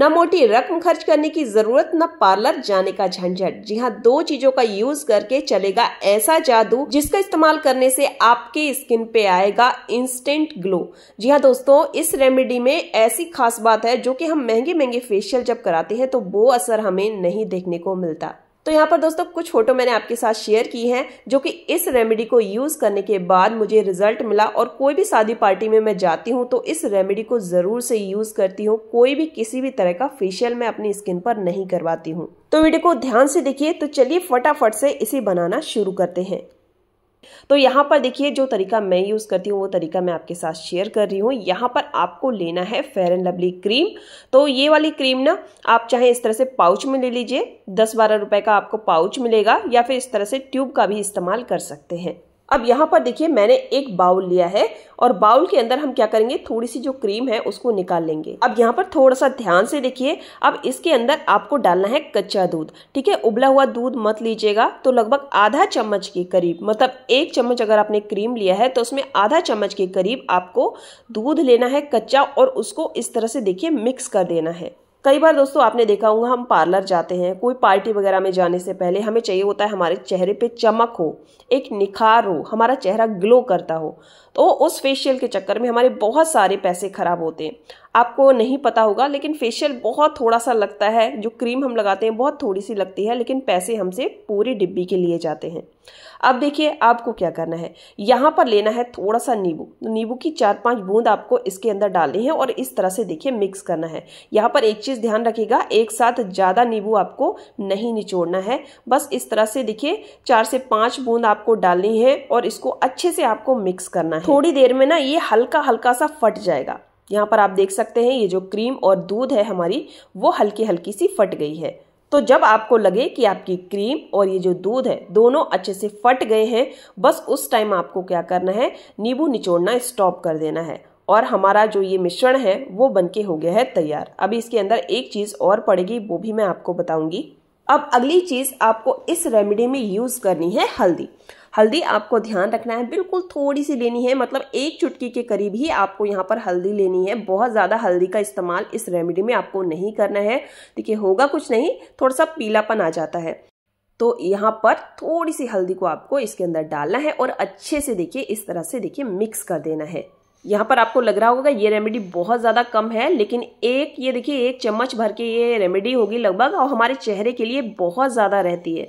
न मोटी रकम खर्च करने की जरूरत न पार्लर जाने का झंझट जी हाँ दो चीजों का यूज करके चलेगा ऐसा जादू जिसका इस्तेमाल करने से आपके स्किन पे आएगा इंस्टेंट ग्लो जी हाँ दोस्तों इस रेमेडी में ऐसी खास बात है जो कि हम महंगे महंगे फेशियल जब कराते हैं तो वो असर हमें नहीं देखने को मिलता तो यहाँ पर दोस्तों कुछ फ़ोटो मैंने आपके साथ शेयर की हैं जो कि इस रेमेडी को यूज़ करने के बाद मुझे रिजल्ट मिला और कोई भी शादी पार्टी में मैं जाती हूँ तो इस रेमेडी को ज़रूर से यूज़ करती हूँ कोई भी किसी भी तरह का फेशियल मैं अपनी स्किन पर नहीं करवाती हूँ तो वीडियो को ध्यान से देखिए तो चलिए फटाफट से इसे बनाना शुरू करते हैं तो यहाँ पर देखिए जो तरीका मैं यूज़ करती हूँ वो तरीका मैं आपके साथ शेयर कर रही हूँ यहाँ पर आपको लेना है फेयर एंड लवली क्रीम तो ये वाली क्रीम ना आप चाहे इस तरह से पाउच में ले लीजिए दस बारह रुपए का आपको पाउच मिलेगा या फिर इस तरह से ट्यूब का भी इस्तेमाल कर सकते हैं अब यहाँ पर देखिए मैंने एक बाउल लिया है और बाउल के अंदर हम क्या करेंगे थोड़ी सी जो क्रीम है उसको निकाल लेंगे अब यहाँ पर थोड़ा सा ध्यान से देखिए अब इसके अंदर आपको डालना है कच्चा दूध ठीक है उबला हुआ दूध मत लीजिएगा तो लगभग आधा चम्मच के करीब मतलब एक चम्मच अगर आपने क्रीम लिया है तो उसमें आधा चम्मच के करीब आपको दूध लेना है कच्चा और उसको इस तरह से देखिए मिक्स कर देना है कई बार दोस्तों आपने देखा होगा हम पार्लर जाते हैं कोई पार्टी वगैरह में जाने से पहले हमें चाहिए होता है हमारे चेहरे पे चमक हो एक निखार हो हमारा चेहरा ग्लो करता हो तो उस फेशियल के चक्कर में हमारे बहुत सारे पैसे खराब होते हैं आपको नहीं पता होगा लेकिन फेशियल बहुत थोड़ा सा लगता है जो क्रीम हम लगाते हैं बहुत थोड़ी सी लगती है लेकिन पैसे हमसे पूरी डिब्बी के लिए जाते हैं अब देखिए आपको क्या करना है यहाँ पर लेना है थोड़ा सा नींबू तो नींबू की चार पांच बूंद आपको इसके अंदर डालनी है और इस तरह से देखिए मिक्स करना है यहाँ पर एक चीज़ ध्यान रखिएगा एक साथ ज़्यादा नींबू आपको नहीं निचोड़ना है बस इस तरह से देखिए चार से पाँच बूंद आपको डालनी है और इसको अच्छे से आपको मिक्स करना है थोड़ी देर में ना ये हल्का हल्का सा फट जाएगा यहाँ पर आप देख सकते हैं ये जो क्रीम और दूध है हमारी वो हल्की हल्की सी फट गई है तो जब आपको लगे कि आपकी क्रीम और ये जो दूध है दोनों अच्छे से फट गए हैं बस उस टाइम आपको क्या करना है नींबू निचोड़ना स्टॉप कर देना है और हमारा जो ये मिश्रण है वो बनके हो गया है तैयार अभी इसके अंदर एक चीज़ और पड़ेगी वो भी मैं आपको बताऊंगी अब अगली चीज़ आपको इस रेमेडी में यूज़ करनी है हल्दी हल्दी आपको ध्यान रखना है बिल्कुल थोड़ी सी लेनी है मतलब एक चुटकी के करीब ही आपको यहाँ पर हल्दी लेनी है बहुत ज़्यादा हल्दी का इस्तेमाल इस रेमेडी में आपको नहीं करना है देखिए होगा कुछ नहीं थोड़ा सा पीलापन आ जाता है तो यहाँ पर थोड़ी सी हल्दी को आपको इसके अंदर डालना है और अच्छे से देखिए इस तरह से देखिए मिक्स कर देना है यहाँ पर आपको लग रहा होगा ये रेमेडी बहुत ज़्यादा कम है लेकिन एक ये देखिए एक चम्मच भर के ये रेमेडी होगी लगभग और हमारे चेहरे के लिए बहुत ज़्यादा रहती है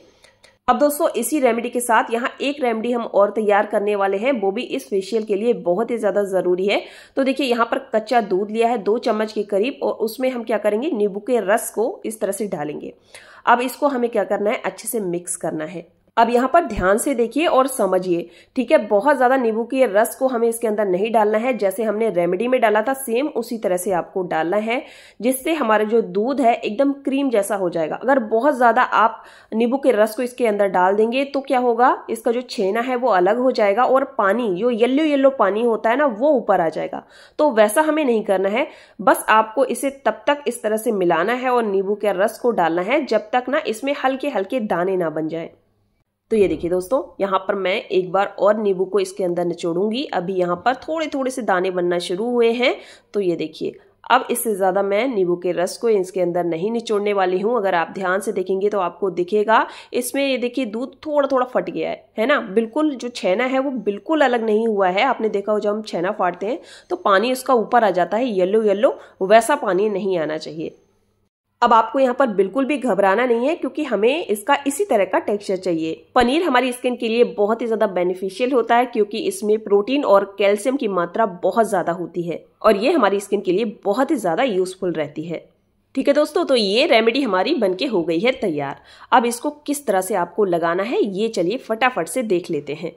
अब दोस्तों इसी रेमेडी के साथ यहाँ एक रेमेडी हम और तैयार करने वाले हैं वो भी इस फेशियल के लिए बहुत ही ज़्यादा ज़रूरी है तो देखिए यहाँ पर कच्चा दूध लिया है दो चम्मच के करीब और उसमें हम क्या करेंगे नींबू के रस को इस तरह से डालेंगे अब इसको हमें क्या करना है अच्छे से मिक्स करना है अब यहाँ पर ध्यान से देखिए और समझिए ठीक है बहुत ज़्यादा नींबू के रस को हमें इसके अंदर नहीं डालना है जैसे हमने रेमेडी में डाला था सेम उसी तरह से आपको डालना है जिससे हमारा जो दूध है एकदम क्रीम जैसा हो जाएगा अगर बहुत ज़्यादा आप नींबू के रस को इसके अंदर डाल देंगे तो क्या होगा इसका जो छेना है वो अलग हो जाएगा और पानी जो येल्लो येल्लो पानी होता है ना वो ऊपर आ जाएगा तो वैसा हमें नहीं करना है बस आपको इसे तब तक इस तरह से मिलाना है और नींबू के रस को डालना है जब तक ना इसमें हल्के हल्के दाने ना बन जाएं तो ये देखिए दोस्तों यहाँ पर मैं एक बार और नींबू को इसके अंदर निचोड़ूंगी अभी यहाँ पर थोड़े थोड़े से दाने बनना शुरू हुए हैं तो ये देखिए अब इससे ज़्यादा मैं नींबू के रस को इसके अंदर नहीं निचोड़ने वाली हूँ अगर आप ध्यान से देखेंगे तो आपको दिखेगा इसमें ये देखिए दूध थोड़ा थोड़ा फट गया है है ना बिल्कुल जो छेना है वो बिल्कुल अलग नहीं हुआ है आपने देखा हो जब हम छेना फाड़ते हैं तो पानी उसका ऊपर आ जाता है येल्लो येल्लो वैसा पानी नहीं आना चाहिए अब आपको यहाँ पर बिल्कुल भी घबराना नहीं है क्योंकि हमें इसका इसी तरह का टेक्सचर चाहिए पनीर हमारी स्किन के लिए बहुत ही ज्यादा बेनिफिशियल होता है क्योंकि इसमें प्रोटीन और कैल्शियम की मात्रा बहुत ज्यादा होती है और ये हमारी स्किन के लिए बहुत ही ज्यादा यूजफुल रहती है ठीक है दोस्तों तो ये रेमेडी हमारी बनके हो गई है तैयार अब इसको किस तरह से आपको लगाना है ये चलिए फटाफट से देख लेते हैं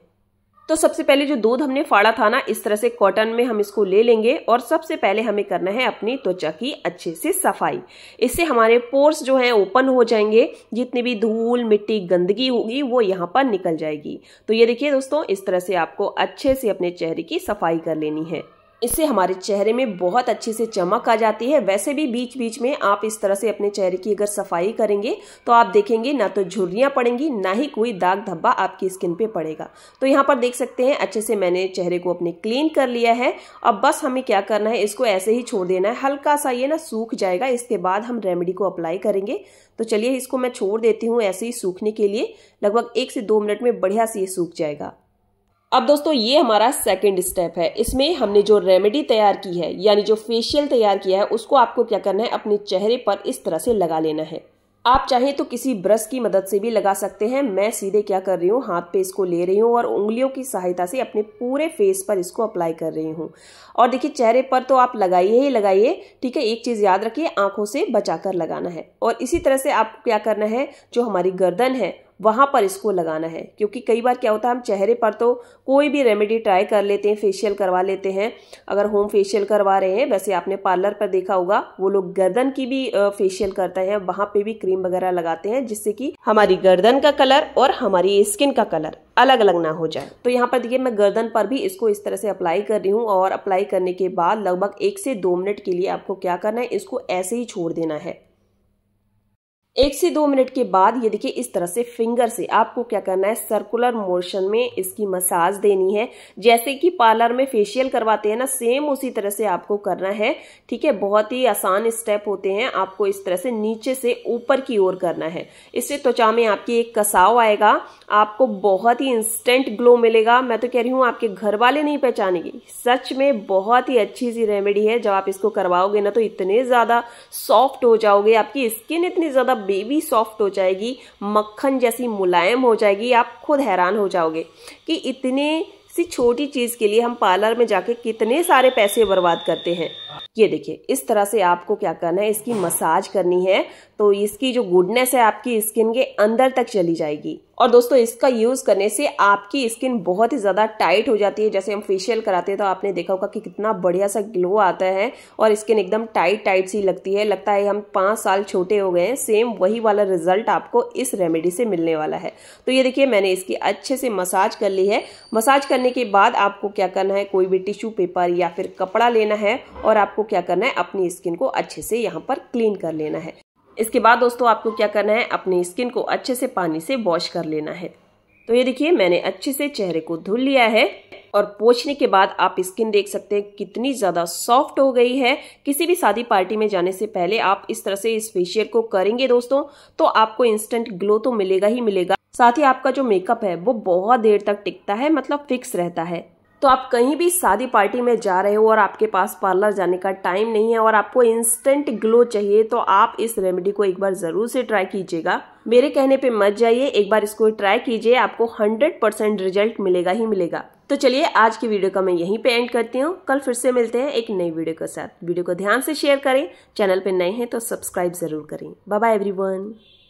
तो सबसे पहले जो दूध हमने फाड़ा था ना इस तरह से कॉटन में हम इसको ले लेंगे और सबसे पहले हमें करना है अपनी त्वचा की अच्छे से सफाई इससे हमारे पोर्स जो हैं ओपन हो जाएंगे जितनी भी धूल मिट्टी गंदगी होगी वो यहाँ पर निकल जाएगी तो ये देखिए दोस्तों इस तरह से आपको अच्छे से अपने चेहरे की सफाई कर लेनी है इससे हमारे चेहरे में बहुत अच्छे से चमक आ जाती है वैसे भी बीच बीच में आप इस तरह से अपने चेहरे की अगर सफाई करेंगे तो आप देखेंगे ना तो झुर्रियाँ पड़ेंगी ना ही कोई दाग धब्बा आपकी स्किन पे पड़ेगा तो यहाँ पर देख सकते हैं अच्छे से मैंने चेहरे को अपने क्लीन कर लिया है अब बस हमें क्या करना है इसको ऐसे ही छोड़ देना है हल्का सा ये ना सूख जाएगा इसके बाद हम रेमेडी को अप्लाई करेंगे तो चलिए इसको मैं छोड़ देती हूँ ऐसे ही सूखने के लिए लगभग एक से दो मिनट में बढ़िया से ये सूख जाएगा अब दोस्तों ये हमारा सेकंड स्टेप है इसमें हमने जो रेमेडी तैयार की है यानी जो फेशियल तैयार किया है उसको आपको क्या करना है अपने चेहरे पर इस तरह से लगा लेना है आप चाहें तो किसी ब्रश की मदद से भी लगा सकते हैं मैं सीधे क्या कर रही हूँ हाथ पे इसको ले रही हूँ और उंगलियों की सहायता से अपने पूरे फेस पर इसको अप्लाई कर रही हूँ और देखिए चेहरे पर तो आप लगाइए ही लगाइए ठीक है एक चीज़ याद रखिए आंखों से बचाकर लगाना है और इसी तरह से आपको क्या करना है जो हमारी गर्दन है वहां पर इसको लगाना है क्योंकि कई बार क्या होता है हम चेहरे पर तो कोई भी रेमेडी ट्राई कर लेते हैं फेशियल करवा लेते हैं अगर होम फेशियल करवा रहे हैं वैसे आपने पार्लर पर देखा होगा वो लोग गर्दन की भी फेशियल करते हैं वहाँ पे भी क्रीम वगैरह लगाते हैं जिससे कि हमारी गर्दन का कलर और हमारी स्किन का कलर अलग अलग ना हो जाए तो यहाँ पर देखिए मैं गर्दन पर भी इसको इस तरह से अप्लाई कर रही हूँ और अप्लाई करने के बाद लगभग एक से दो मिनट के लिए आपको क्या करना है इसको ऐसे ही छोड़ देना है एक से दो मिनट के बाद ये देखिए इस तरह से फिंगर से आपको क्या करना है सर्कुलर मोशन में इसकी मसाज देनी है जैसे कि पार्लर में फेशियल करवाते हैं ना सेम उसी तरह से आपको करना है ठीक है बहुत ही आसान स्टेप होते हैं आपको इस तरह से नीचे से ऊपर की ओर करना है इससे त्वचा में आपकी एक कसाव आएगा आपको बहुत ही इंस्टेंट ग्लो मिलेगा मैं तो कह रही हूँ आपके घर वाले नहीं पहचानेगी सच में बहुत ही अच्छी सी रेमेडी है जब आप इसको करवाओगे ना तो इतने ज़्यादा सॉफ्ट हो जाओगे आपकी स्किन इतनी ज़्यादा बेबी सॉफ्ट हो जाएगी मक्खन जैसी मुलायम हो जाएगी आप खुद हैरान हो जाओगे कि इतने सी छोटी चीज़ के लिए हम पार्लर में जाके कितने सारे पैसे बर्बाद करते हैं ये देखिए इस तरह से आपको क्या करना है इसकी मसाज करनी है तो इसकी जो गुडनेस है आपकी स्किन के अंदर तक चली जाएगी और दोस्तों इसका यूज़ करने से आपकी स्किन बहुत ही ज़्यादा टाइट हो जाती है जैसे हम फेशियल कराते हैं तो आपने देखा होगा कि कितना बढ़िया सा ग्लो आता है और स्किन एकदम टाइट टाइट सी लगती है लगता है हम पाँच साल छोटे हो गए हैं सेम वही वाला रिजल्ट आपको इस रेमेडी से मिलने वाला है तो ये देखिए मैंने इसकी अच्छे से मसाज कर ली है मसाज करने के बाद आपको क्या करना है कोई भी टिश्यू पेपर या फिर कपड़ा लेना है और आपको क्या करना है अपनी स्किन को अच्छे से यहाँ पर क्लीन कर लेना है इसके बाद दोस्तों आपको क्या करना है अपनी स्किन को अच्छे से पानी से वॉश कर लेना है तो ये देखिए मैंने अच्छे से चेहरे को धुल लिया है और पोछने के बाद आप स्किन देख सकते हैं कितनी ज़्यादा सॉफ्ट हो गई है किसी भी शादी पार्टी में जाने से पहले आप इस तरह से इस फेशियल को करेंगे दोस्तों तो आपको इंस्टेंट ग्लो तो मिलेगा ही मिलेगा साथ ही आपका जो मेकअप है वो बहुत देर तक टिकता है मतलब फिक्स रहता है तो आप कहीं भी शादी पार्टी में जा रहे हो और आपके पास पार्लर जाने का टाइम नहीं है और आपको इंस्टेंट ग्लो चाहिए तो आप इस रेमेडी को एक बार ज़रूर से ट्राई कीजिएगा मेरे कहने पे मत जाइए एक बार इसको ट्राई कीजिए आपको 100% रिजल्ट मिलेगा ही मिलेगा तो चलिए आज की वीडियो का मैं यहीं पे एंड करती हूँ कल फिर से मिलते हैं एक नई वीडियो के साथ वीडियो को ध्यान से शेयर करें चैनल पे नए हैं तो सब्सक्राइब जरूर करें बाय एवरी